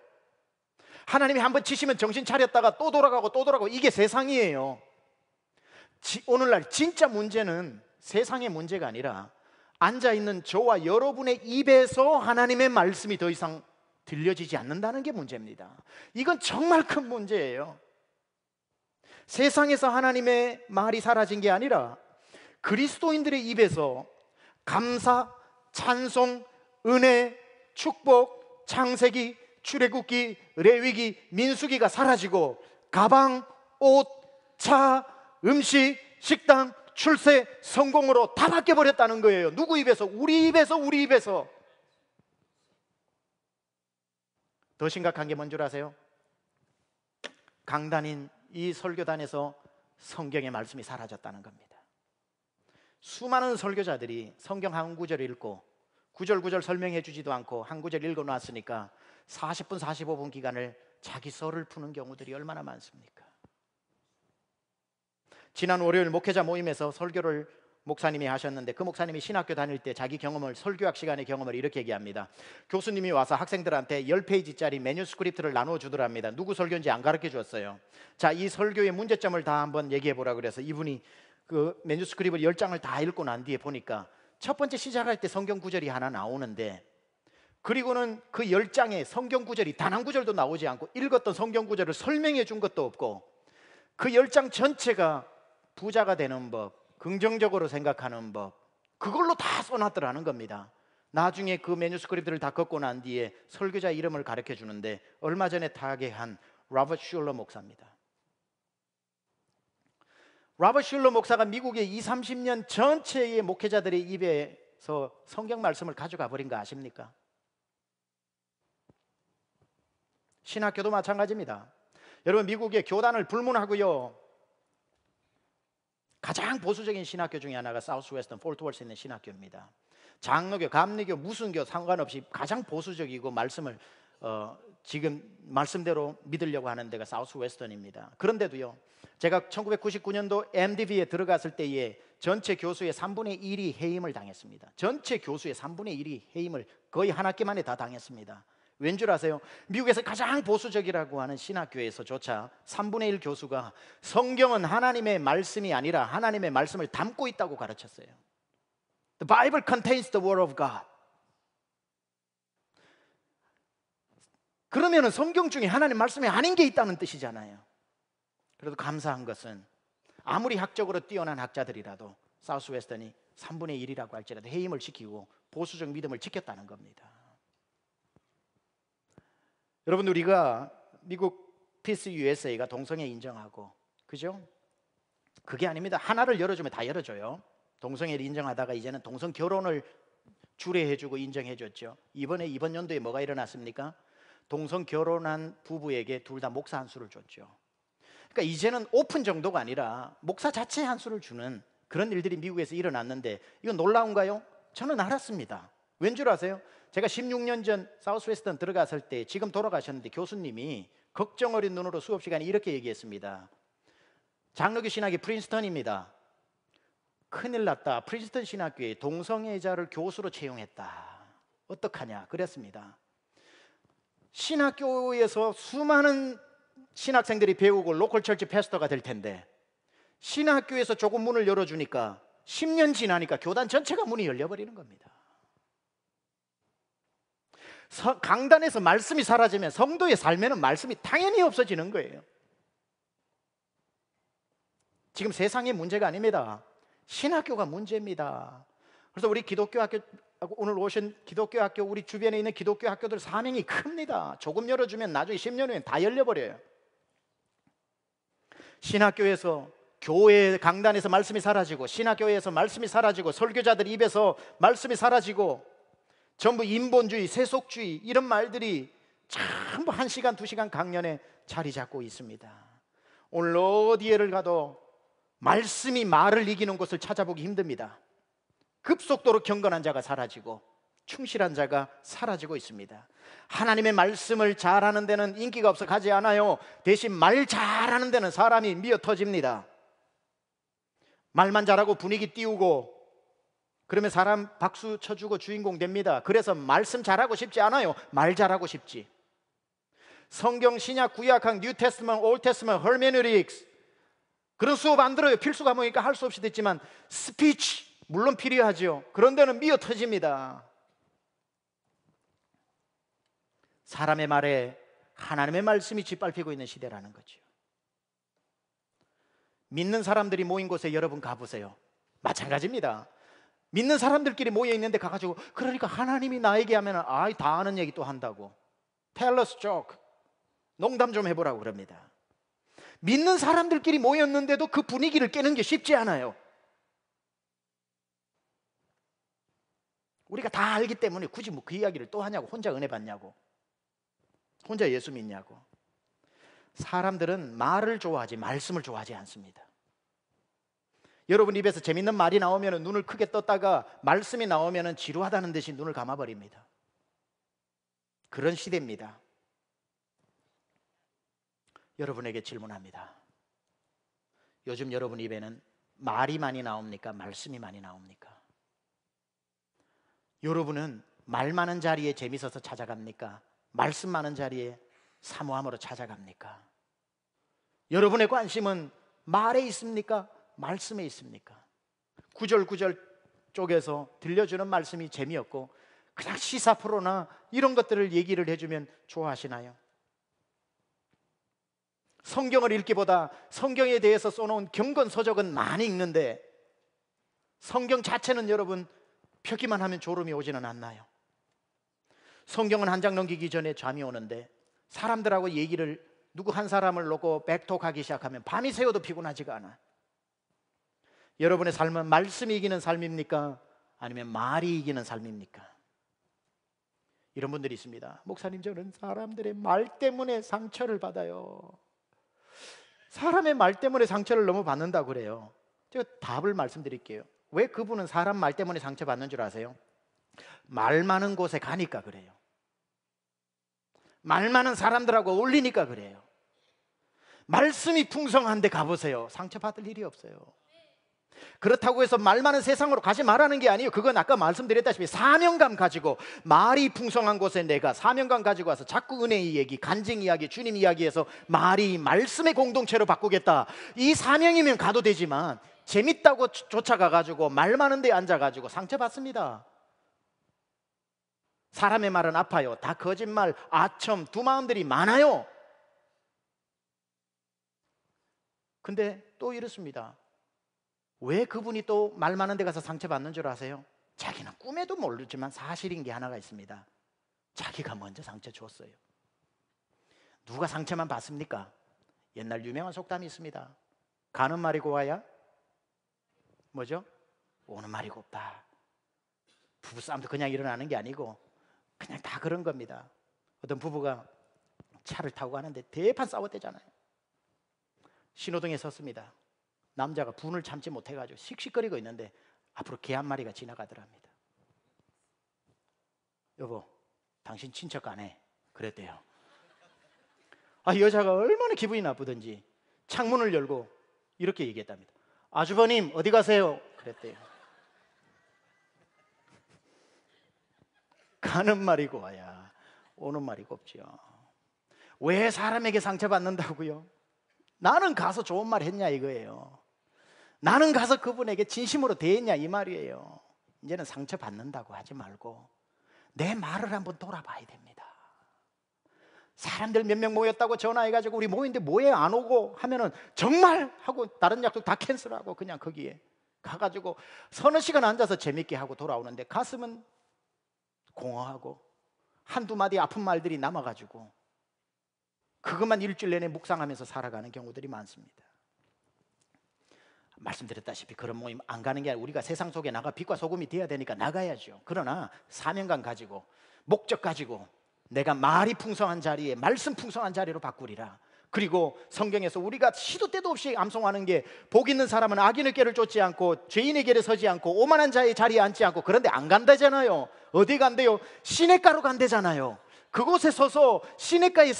하나님이 한 번 치시면 정신 차렸다가 또 돌아가고 또 돌아가고 이게 세상이에요. 지, 오늘날 진짜 문제는 세상의 문제가 아니라 앉아 있는 저와 여러분의 입에서 하나님의 말씀이 더 이상 들려지지 않는다는 게 문제입니다. 이건 정말 큰 문제예요. 세상에서 하나님의 말이 사라진 게 아니라 그리스도인들의 입에서 감사, 찬송, 은혜, 축복, 창세기, 출애굽기, 레위기, 민수기가 사라지고 가방, 옷, 차, 음식, 식당, 출세, 성공으로 다 바뀌어 버렸다는 거예요. 누구 입에서? 우리 입에서 우리 입에서. 더 심각한 게 뭔 줄 아세요? 강단인 이 설교단에서 성경의 말씀이 사라졌다는 겁니다. 수많은 설교자들이 성경 한 구절 읽고 구절구절 설명해 주지도 않고 한 구절 읽어 놨으니까 40분, 45분 기간을 자기 설을 푸는 경우들이 얼마나 많습니까? 지난 월요일 목회자 모임에서 설교를 목사님이 하셨는데 그 목사님이 신학교 다닐 때 자기 경험을 설교학 시간의 경험을 이렇게 얘기합니다. 교수님이 와서 학생들한테 10페이지짜리 메뉴스크립트를 나눠 주더랍니다. 누구 설교인지 안 가르쳐 주었어요. 자, 이 설교의 문제점을 다 한번 얘기해 보라 그래서 이분이 그 메뉴스크립트를 10장을 다 읽고 난 뒤에 보니까 첫 번째 시작할 때 성경 구절이 하나 나오는데 그리고는 그 10장에 성경 구절이 단 한 구절도 나오지 않고 읽었던 성경 구절을 설명해 준 것도 없고 그 10장 전체가 부자가 되는 법, 긍정적으로 생각하는 법 그걸로 다 써놨더라는 겁니다. 나중에 그 메뉴스크립트를 다 걷고 난 뒤에 설교자 이름을 가르쳐 주는데 얼마 전에 타계한 라버트 슐러 목사입니다. 라버트 슐러 목사가 미국의 2, 30년 전체의 목회자들의 입에서 성경 말씀을 가져가 버린 거 아십니까? 신학교도 마찬가지입니다. 여러분 미국의 교단을 불문하고요. 가장 보수적인 신학교 중에 하나가 사우스웨스턴 폴트월스에 있는 신학교입니다. 장로교, 감리교, 무슨교 상관없이 가장 보수적이고 말씀을 어, 지금 말씀대로 믿으려고 하는 데가 사우스웨스턴입니다. 그런데도요. 제가 1999년도 MDV에 들어갔을 때에 전체 교수의 3분의 1이 해임을 당했습니다. 전체 교수의 3분의 1이 해임을 거의 한 학기 만에 다 당했습니다. 왠줄 아세요? 미국에서 가장 보수적이라고 하는 신학교에서조차 3분의 1 교수가 성경은 하나님의 말씀이 아니라 하나님의 말씀을 담고 있다고 가르쳤어요. The Bible contains the word of God. 그러면은 성경 중에 하나님 말씀이 아닌 게 있다는 뜻이잖아요. 그래도 감사한 것은 아무리 학적으로 뛰어난 학자들이라도 사우스웨스턴이 3분의 1이라고 할지라도 해임을 시키고 보수적 믿음을 지켰다는 겁니다. 여러분 우리가 미국 피스 USA가 동성애 인정하고 그죠? 그게 아닙니다. 하나를 열어주면 다 열어줘요. 동성애를 인정하다가 이제는 동성 결혼을 주례해주고 인정해줬죠. 이번에 이번 연도에 뭐가 일어났습니까? 동성 결혼한 부부에게 둘 다 목사 한 수를 줬죠. 그러니까 이제는 오픈 정도가 아니라 목사 자체 한 수를 주는 그런 일들이 미국에서 일어났는데 이건 놀라운가요? 저는 알았습니다. 왠 줄 아세요? 제가 16년 전 사우스웨스턴 들어갔을 때 지금 돌아가셨는데 교수님이 걱정 어린 눈으로 수업 시간에 이렇게 얘기했습니다. 장르교 신학이 프린스턴입니다. 큰일 났다. 프린스턴 신학교에 동성애자를 교수로 채용했다. 어떡하냐? 그랬습니다. 신학교에서 수많은 신학생들이 배우고 로컬 철지 패스터가 될 텐데 신학교에서 조금 문을 열어주니까 10년 지나니까 교단 전체가 문이 열려버리는 겁니다. 강단에서 말씀이 사라지면 성도의 삶에는 말씀이 당연히 없어지는 거예요. 지금 세상의 문제가 아닙니다. 신학교가 문제입니다. 그래서 우리 기독교 학교 오늘 오신 기독교 학교 우리 주변에 있는 기독교 학교들 사명이 큽니다. 조금 열어주면 나중에 10년 후엔 다 열려버려요. 신학교에서 교회 강단에서 말씀이 사라지고 신학교에서 말씀이 사라지고 설교자들 입에서 말씀이 사라지고 전부 인본주의, 세속주의 이런 말들이 전부 한 시간, 두 시간 강연에 자리 잡고 있습니다. 오늘 어디에를 가도 말씀이 말을 이기는 곳을 찾아보기 힘듭니다. 급속도로 경건한 자가 사라지고 충실한 자가 사라지고 있습니다. 하나님의 말씀을 잘하는 데는 인기가 없어 가지 않아요. 대신 말 잘하는 데는 사람이 미어 터집니다. 말만 잘하고 분위기 띄우고 그러면 사람 박수 쳐주고 주인공 됩니다. 그래서 말씀 잘하고 싶지 않아요. 말 잘하고 싶지. 성경 신약 구약학 뉴 테스먼 올 테스먼 헐메누릭스 그런 수업 안 들어요. 필수 과목이니까 할 수 없이 됐지만 스피치 물론 필요하지요 그런데는 미어 터집니다. 사람의 말에 하나님의 말씀이 짓밟히고 있는 시대라는 거죠. 믿는 사람들이 모인 곳에 여러분 가보세요. 마찬가지입니다. 믿는 사람들끼리 모여 있는데 가가지고 그러니까 하나님이 나에게 하면 아이 다 아는 얘기 또 한다고 텔러스 조크 농담 좀 해보라고 그럽니다. 믿는 사람들끼리 모였는데도 그 분위기를 깨는 게 쉽지 않아요. 우리가 다 알기 때문에 굳이 뭐 그 이야기를 또 하냐고 혼자 은혜 받냐고 혼자 예수 믿냐고 사람들은 말을 좋아하지 말씀을 좋아하지 않습니다. 여러분 입에서 재밌는 말이 나오면 눈을 크게 떴다가 말씀이 나오면 지루하다는 듯이 눈을 감아버립니다. 그런 시대입니다. 여러분에게 질문합니다. 요즘 여러분 입에는 말이 많이 나옵니까? 말씀이 많이 나옵니까? 여러분은 말 많은 자리에 재밌어서 찾아갑니까? 말씀 많은 자리에 사모함으로 찾아갑니까? 여러분의 관심은 말에 있습니까? 말씀에 있습니까? 구절구절 쪽에서 들려주는 말씀이 재미없고 그냥 시사 프로나 이런 것들을 얘기를 해주면 좋아하시나요? 성경을 읽기보다 성경에 대해서 써놓은 경건 서적은 많이 읽는데 성경 자체는 여러분 펴기만 하면 졸음이 오지는 않나요? 성경은 한 장 넘기기 전에 잠이 오는데 사람들하고 얘기를 누구 한 사람을 놓고 백톡하기 시작하면 밤이 새워도 피곤하지가 않아. 요 여러분의 삶은 말씀이 이기는 삶입니까? 아니면 말이 이기는 삶입니까? 이런 분들이 있습니다. 목사님 저는 사람들의 말 때문에 상처를 받아요. 사람의 말 때문에 상처를 너무 받는다 그래요. 제가 답을 말씀드릴게요. 왜 그분은 사람 말 때문에 상처 받는 줄 아세요? 말 많은 곳에 가니까 그래요. 말 많은 사람들하고 어울리니까 그래요. 말씀이 풍성한데 가보세요. 상처받을 일이 없어요. 그렇다고 해서 말 많은 세상으로 가지 말하는게 아니에요. 그건 아까 말씀드렸다시피 사명감 가지고 말이 풍성한 곳에 내가 사명감 가지고 와서 자꾸 은혜 이야기, 간증 이야기, 주님 이야기에서 말이 말씀의 공동체로 바꾸겠다. 이 사명이면 가도 되지만 재밌다고 쫓아가 가지고 말 많은데 앉아 가지고 상처 받습니다. 사람의 말은 아파요. 다 거짓말, 아첨, 두 마음들이 많아요. 근데 또 이렇습니다. 왜 그분이 또 말 많은 데 가서 상처받는 줄 아세요? 자기는 꿈에도 모르지만 사실인 게 하나가 있습니다. 자기가 먼저 상처 줬어요. 누가 상처만 받습니까? 옛날 유명한 속담이 있습니다. 가는 말이 고와야 뭐죠? 오는 말이 곱다. 부부싸움도 그냥 일어나는 게 아니고 그냥 다 그런 겁니다. 어떤 부부가 차를 타고 가는데 대판 싸웠대잖아요. 신호등에 섰습니다. 남자가 분을 참지 못해가지고 씩씩거리고 있는데 앞으로 개 한 마리가 지나가더랍니다. 여보, 당신 친척 안네 그랬대요. 아, 여자가 얼마나 기분이 나쁘든지 창문을 열고 이렇게 얘기했답니다. 아주버님, 어디 가세요? 그랬대요. 가는 말이고 와야 오는 말이고 없지요. 왜 사람에게 상처받는다고요? 나는 가서 좋은 말 했냐 이거예요. 나는 가서 그분에게 진심으로 대했냐 이 말이에요. 이제는 상처 받는다고 하지 말고 내 말을 한번 돌아봐야 됩니다. 사람들 몇 명 모였다고 전화해가지고 우리 모인데 뭐해 안 오고 하면은 정말 하고 다른 약속 다 캔슬하고 그냥 거기에 가가지고 서너 시간 앉아서 재밌게 하고 돌아오는데 가슴은 공허하고 한두 마디 아픈 말들이 남아가지고 그것만 일주일 내내 묵상하면서 살아가는 경우들이 많습니다. 말씀드렸다시피 그런 모임 안 가는 게 아니라 우리가 세상 속에 나가 빛과 소금이 되어야 되니까 나가야죠. 그러나 사명감 가지고 목적 가지고 내가 말이 풍성한 자리에 말씀 풍성한 자리로 바꾸리라. 그리고 성경에서 우리가 시도 때도 없이 암송하는 게 복 있는 사람은 악인의 꾀를 쫓지 않고 죄인의 꾀를 서지 않고 오만한 자의 자리에 앉지 않고 그런데 안 간다잖아요. 어디 간대요? 시냇가로 간대잖아요. 그곳에 서서 시냇가의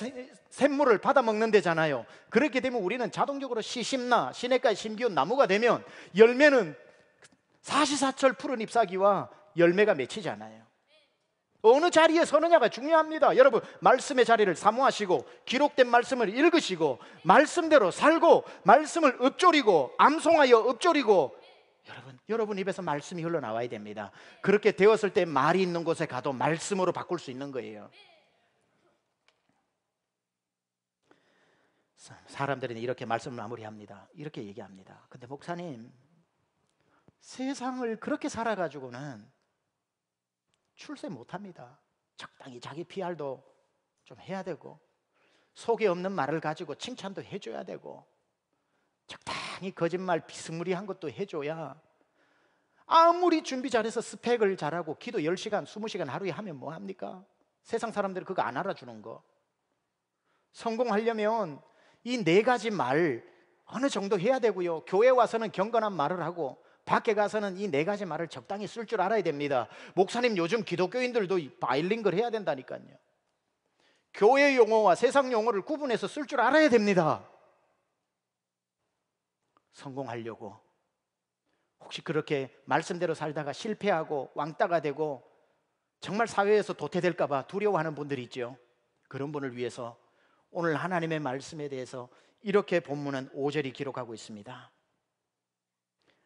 샘물을 받아먹는 데잖아요. 그렇게 되면 우리는 자동적으로 시심나 시냇가의 심기운 나무가 되면 열매는 사시사철 푸른 잎사귀와 열매가 맺히지 않아요. 어느 자리에 서느냐가 중요합니다. 여러분, 말씀의 자리를 사모하시고, 기록된 말씀을 읽으시고, 말씀대로 살고, 말씀을 읊조리고, 암송하여 읊조리고, 여러분, 여러분 입에서 말씀이 흘러나와야 됩니다. 그렇게 되었을 때 말이 있는 곳에 가도 말씀으로 바꿀 수 있는 거예요. 사람들은 이렇게 말씀을 마무리합니다. 이렇게 얘기합니다. 근데 목사님 세상을 그렇게 살아가지고는 출세 못합니다. 적당히 자기 PR도 좀 해야 되고 속에 없는 말을 가지고 칭찬도 해줘야 되고 적당히 거짓말 비스무리한 것도 해줘야 아무리 준비 잘해서 스펙을 잘하고 기도 10시간, 20시간 하루에 하면 뭐합니까? 세상 사람들이 그거 안 알아주는 거 성공하려면 이네 가지 말 어느 정도 해야 되고요. 교회 와서는 경건한 말을 하고 밖에 가서는 이 네 가지 말을 적당히 쓸 줄 알아야 됩니다. 목사님 요즘 기독교인들도 바일링을 해야 된다니까요. 교회 용어와 세상 용어를 구분해서 쓸 줄 알아야 됩니다. 성공하려고 혹시 그렇게 말씀대로 살다가 실패하고 왕따가 되고 정말 사회에서 도태될까봐 두려워하는 분들이 있죠. 그런 분을 위해서 오늘 하나님의 말씀에 대해서 이렇게 본문은 오절이 기록하고 있습니다.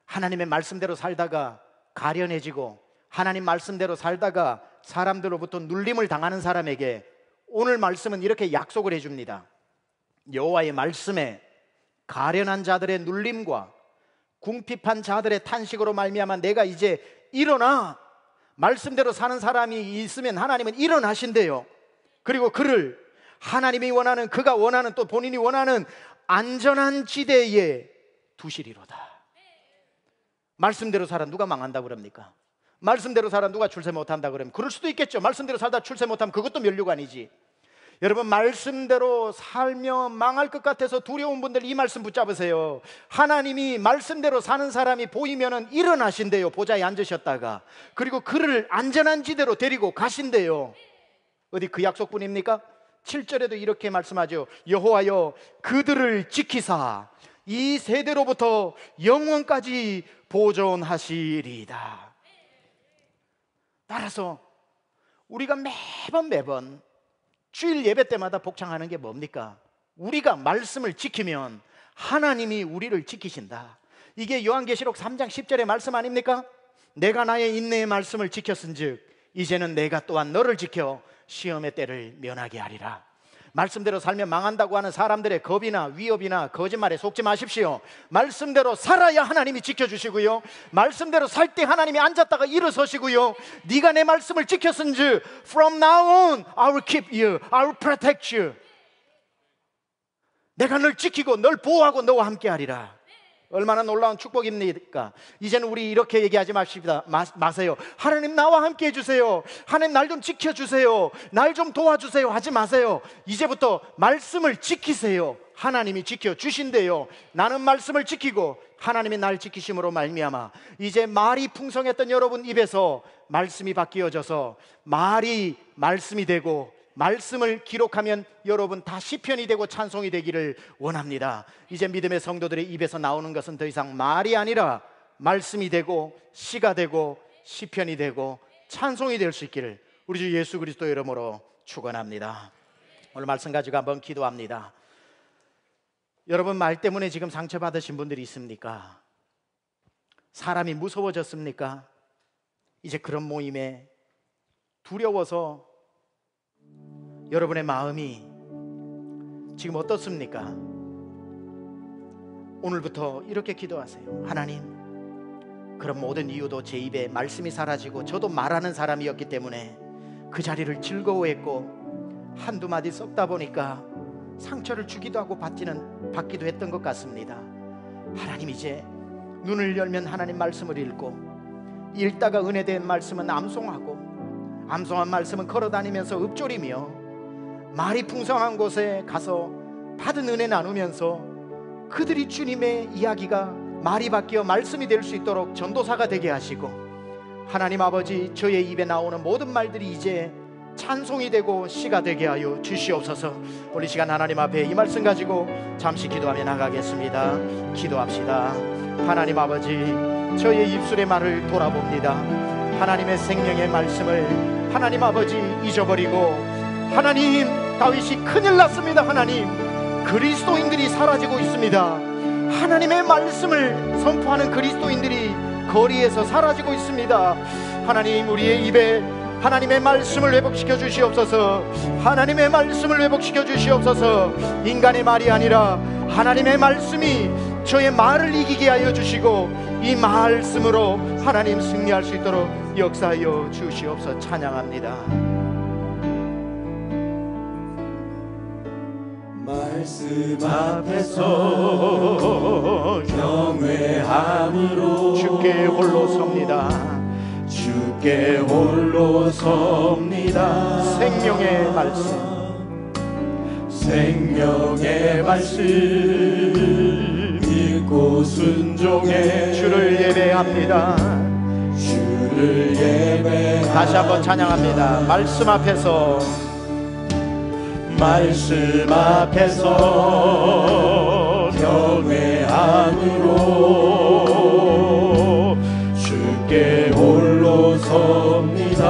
하나님의 말씀대로 살다가 가련해지고 하나님 말씀대로 살다가 사람들로부터 눌림을 당하는 사람에게 오늘 말씀은 이렇게 약속을 해줍니다. 여호와의 말씀에 가련한 자들의 눌림과 궁핍한 자들의 탄식으로 말미암아 내가 이제 일어나 말씀대로 사는 사람이 있으면 하나님은 일어나신대요. 그리고 그를 하나님이 원하는 그가 원하는 또 본인이 원하는 안전한 지대에 두시리로다. 말씀대로 살아 누가 망한다 그럽니까? 말씀대로 살아 누가 출세 못한다 그러면 그럴 수도 있겠죠. 말씀대로 살다 출세 못하면 그것도 면류가 아니지. 여러분 말씀대로 살며 망할 것 같아서 두려운 분들 이 말씀 붙잡으세요. 하나님이 말씀대로 사는 사람이 보이면은 일어나신대요. 보좌에 앉으셨다가 그리고 그를 안전한 지대로 데리고 가신대요. 어디 그 약속뿐입니까? 7절에도 이렇게 말씀하죠. 여호와여 그들을 지키사 이 세대로부터 영원까지 보존하시리다 따라서 우리가 매번 매번 주일 예배 때마다 복창하는 게 뭡니까? 우리가 말씀을 지키면 하나님이 우리를 지키신다. 이게 요한계시록 3장 10절의 말씀 아닙니까? 내가 나의 인내의 말씀을 지켰은즉 이제는 내가 또한 너를 지켜 시험의 때를 면하게 하리라. 말씀대로 살면 망한다고 하는 사람들의 겁이나 위협이나 거짓말에 속지 마십시오. 말씀대로 살아야 하나님이 지켜주시고요. 말씀대로 살 때 하나님이 앉았다가 일어서시고요. 네가 내 말씀을 지켰은즉 from now on I will keep you. I will protect you. 내가 널 지키고 널 보호하고 너와 함께 하리라. 얼마나 놀라운 축복입니까? 이제는 우리 이렇게 얘기하지 마십니다. 마, 마세요. 하나님 나와 함께 해주세요. 하나님 날 좀 지켜주세요. 날 좀 도와주세요. 하지 마세요. 이제부터 말씀을 지키세요. 하나님이 지켜주신대요. 나는 말씀을 지키고 하나님이 날 지키심으로 말미암아 이제 말이 풍성했던 여러분 입에서 말씀이 바뀌어져서 말이 말씀이 되고 말씀을 기록하면 여러분 다 시편이 되고 찬송이 되기를 원합니다. 이제 믿음의 성도들의 입에서 나오는 것은 더 이상 말이 아니라 말씀이 되고 시가 되고 시편이 되고 찬송이 될 수 있기를 우리 주 예수 그리스도 이름으로 축원합니다. 오늘 말씀 가지고 한번 기도합니다. 여러분 말 때문에 지금 상처받으신 분들이 있습니까? 사람이 무서워졌습니까? 이제 그런 모임에 두려워서 여러분의 마음이 지금 어떻습니까? 오늘부터 이렇게 기도하세요. 하나님, 그런 모든 이유도 제 입에 말씀이 사라지고 저도 말하는 사람이었기 때문에 그 자리를 즐거워했고 한두 마디 썩다 보니까 상처를 주기도 하고 받지는 받기도 했던 것 같습니다. 하나님 이제 눈을 열면 하나님 말씀을 읽고 읽다가 은혜된 말씀은 암송하고 암송한 말씀은 걸어다니면서 읊조리며 말이 풍성한 곳에 가서 받은 은혜 나누면서 그들이 주님의 이야기가 말이 바뀌어 말씀이 될 수 있도록 전도사가 되게 하시고 하나님 아버지 저의 입에 나오는 모든 말들이 이제 찬송이 되고 시가 되게 하여 주시옵소서. 우리 시간 하나님 앞에 이 말씀 가지고 잠시 기도하며 나가겠습니다. 기도합시다. 하나님 아버지, 저의 입술의 말을 돌아봅니다. 하나님의 생명의 말씀을 하나님 아버지 잊어버리고 하나님 다윗이 큰일 났습니다 하나님 그리스도인들이 사라지고 있습니다 하나님의 말씀을 선포하는 그리스도인들이 거리에서 사라지고 있습니다 하나님 우리의 입에 하나님의 말씀을 회복시켜 주시옵소서 하나님의 말씀을 회복시켜 주시옵소서 인간의 말이 아니라 하나님의 말씀이 저의 말을 이기게 하여 주시고 이 말씀으로 하나님 승리할 수 있도록 역사하여 주시옵소서 찬양합니다 말씀 앞에서 경외함으로 주께 홀로 섭니다 주께 홀로 섭니다 생명의 말씀 생명의 말씀 믿고 순종해 주를 예배합니다 주를 예배 다시 한번 찬양합니다 말씀 앞에서 말씀 앞에서 경외함으로 주께 홀로 섭니다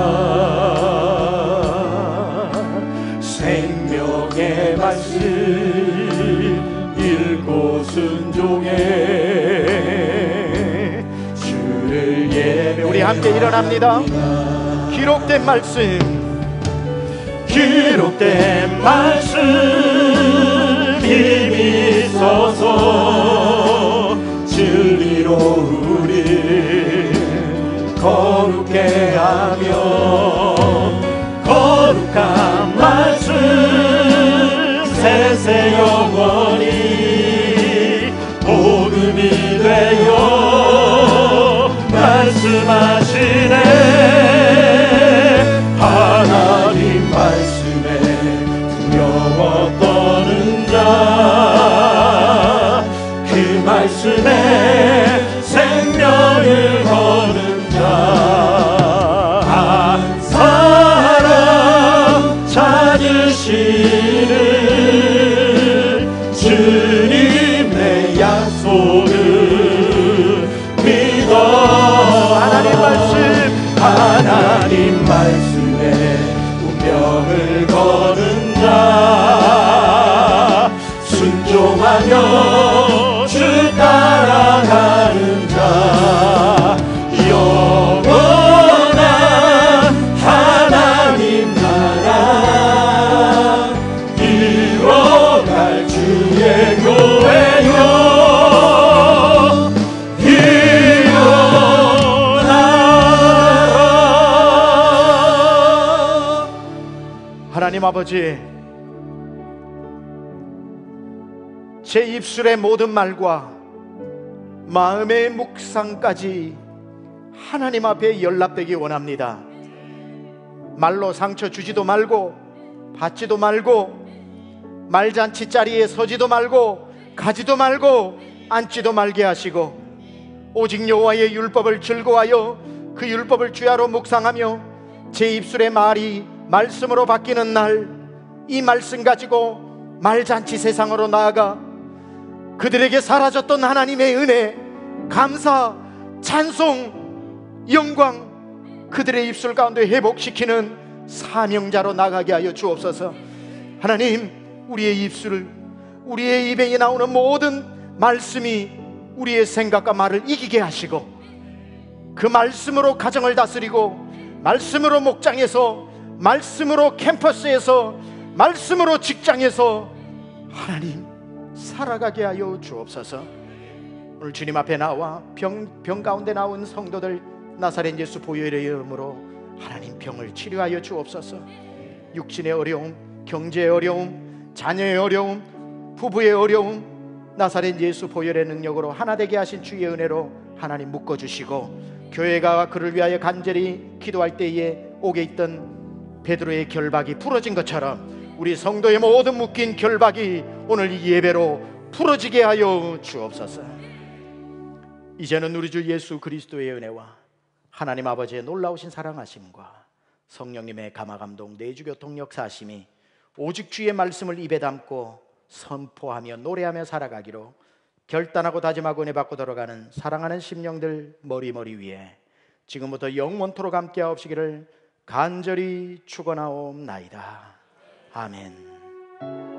생명의 말씀 읽고 순종해 주를 예배 우리 함께 일어납니다 기록된 말씀 기록된 말씀이 있어서 진리로 우리 거룩해 하며 거룩한 말씀 세세 영원히 복음이 되어 말씀하시네 생명을 거둔 자한 아, 사람 찾으시 주님의 약속 아버지, 제 입술의 모든 말과 마음의 묵상까지 하나님 앞에 연락되기 원합니다. 말로 상처 주지도 말고, 받지도 말고, 말잔치 자리에 서지도 말고, 가지도 말고, 앉지도 말게 하시고, 오직 여호와의 율법을 즐거워하여 그 율법을 주야로 묵상하며 제 입술의 말이 말씀으로 바뀌는 날 이 말씀 가지고 말잔치 세상으로 나아가 그들에게 사라졌던 하나님의 은혜, 감사, 찬송, 영광 그들의 입술 가운데 회복시키는 사명자로 나가게 하여 주옵소서. 하나님, 우리의 입술을 우리의 입에 나오는 모든 말씀이 우리의 생각과 말을 이기게 하시고 그 말씀으로 가정을 다스리고 말씀으로 목장에서 말씀으로 캠퍼스에서 말씀으로 직장에서 하나님 살아가게 하여 주옵소서. 오늘 주님 앞에 나와 병, 병 가운데 나온 성도들 나사렛 예수 보혈의 이름으로 하나님 병을 치료하여 주옵소서. 육신의 어려움, 경제의 어려움, 자녀의 어려움, 부부의 어려움, 나사렛 예수 보혈의 능력으로 하나 되게 하신 주의 은혜로 하나님 묶어 주시고 교회가 그를 위하여 간절히 기도할 때에 옥에 있던 베드로의 결박이 풀어진 것처럼 우리 성도의 모든 묶인 결박이 오늘 이 예배로 풀어지게 하여 주옵소서. 이제는 우리 주 예수 그리스도의 은혜와 하나님 아버지의 놀라우신 사랑하심과 성령님의 감화 감동 내주 교통 역사심이 오직 주의 말씀을 입에 담고 선포하며 노래하며 살아가기로 결단하고 다짐하고 은혜 받고 들어가는 사랑하는 심령들 머리머리 위에 지금부터 영원토록 함께하옵시기를 간절히 축원하옵나이다. 아멘.